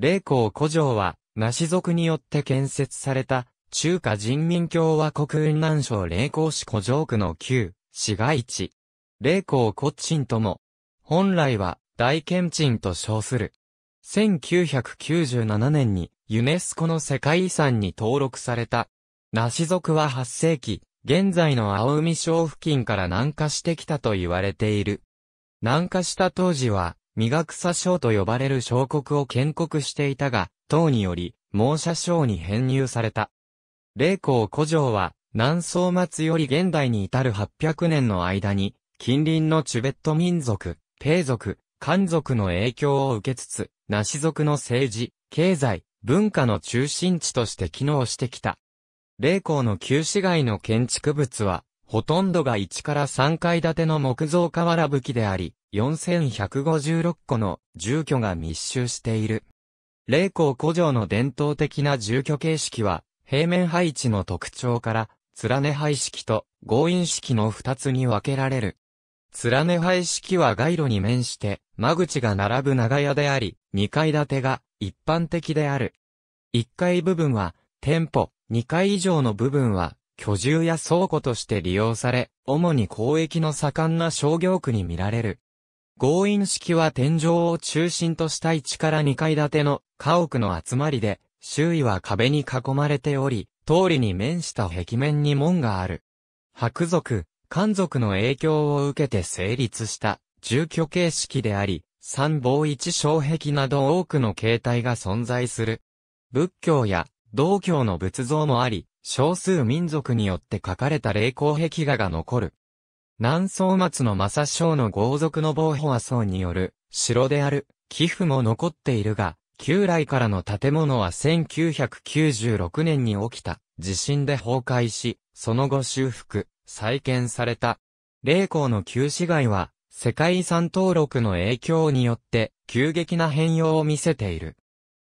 霊光古城は、ナシ族によって建設された、中華人民共和国雲南省霊光市古城区の旧、市街地。霊光古鎮とも、本来は大県鎮と称する。1997年にユネスコの世界遺産に登録された。ナシ族は8世紀、現在の青海省付近から南下してきたと言われている。南下した当時は、身が草賞と呼ばれる小国を建国していたが、党により、猛者賞に編入された。霊光古城は、南宋末より現代に至る800年の間に、近隣のチュベット民族、ペイ族、漢族の影響を受けつつ、ナシ族の政治、経済、文化の中心地として機能してきた。霊光の旧市街の建築物は、ほとんどが1から3階建ての木造瓦武器であり、4156個の住居が密集している。霊光古城の伝統的な住居形式は、平面配置の特徴から、連根配式と合因式の二つに分けられる。連根配式は街路に面して、間口が並ぶ長屋であり、二階建てが一般的である。一階部分は店舗、二階以上の部分は居住や倉庫として利用され、主に交易の盛んな商業区に見られる。合引式は天井を中心とした1から2階建ての家屋の集まりで、周囲は壁に囲まれており、通りに面した壁面に門がある。白族、漢族の影響を受けて成立した住居形式であり、三房一障壁など多くの形態が存在する。仏教や道教の仏像もあり、少数民族によって書かれた霊光壁画が残る。南宋松の正章の豪族の防保は、僧による、城である、寄付も残っているが、旧来からの建物は1996年に起きた地震で崩壊し、その後修復、再建された。霊光の旧市街は、世界遺産登録の影響によって急激な変容を見せている。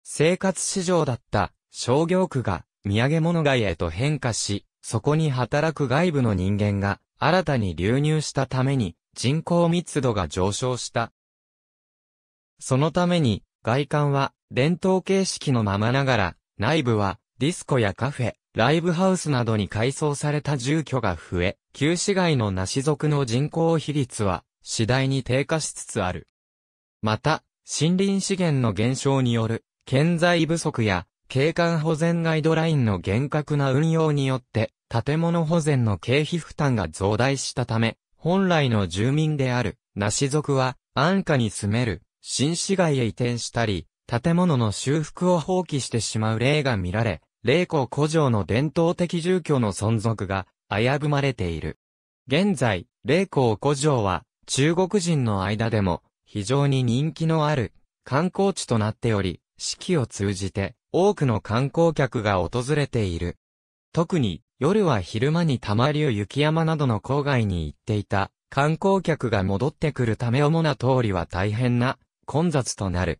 生活市場だった商業区が土産物街へと変化し、そこに働く外部の人間が新たに流入したために人口密度が上昇した。そのために外観は伝統形式のままながら内部はディスコやカフェ、ライブハウスなどに改装された住居が増え、旧市街のナシ族の人口比率は次第に低下しつつある。また、森林資源の減少による建材不足や景観保全ガイドラインの厳格な運用によって建物保全の経費負担が増大したため、本来の住民である、ナシ族は、安価に住める、新市街へ移転したり、建物の修復を放棄してしまう例が見られ、霊光古城の伝統的住居の存続が危ぶまれている。現在、霊光古城は中国人の間でも非常に人気のある観光地となっており、四季を通じて多くの観光客が訪れている。特に夜は昼間に玉流雪山などの郊外に行っていた観光客が戻ってくるため主な通りは大変な混雑となる。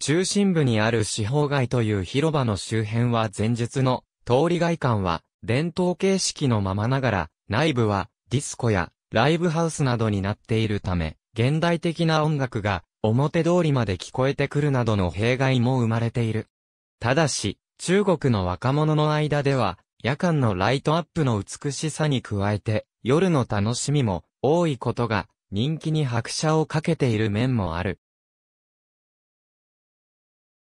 中心部にある四方街という広場の周辺は前述の通り外観は伝統形式のままながら内部はディスコやライブハウスなどになっているため現代的な音楽が表通りまで聞こえてくるなどの弊害も生まれている。ただし、中国の若者の間では、夜間のライトアップの美しさに加えて、夜の楽しみも多いことが人気に拍車をかけている面もある。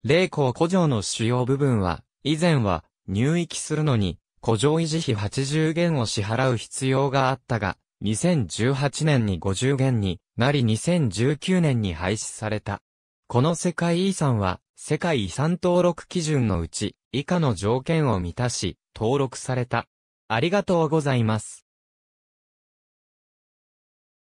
霊光古城の主要部分は、以前は入域するのに古城維持費80元を支払う必要があったが、2018年に50元になり2019年に廃止された。この世界遺産は、世界遺産登録基準のうち、以下の条件を満たし、登録された。ありがとうございます。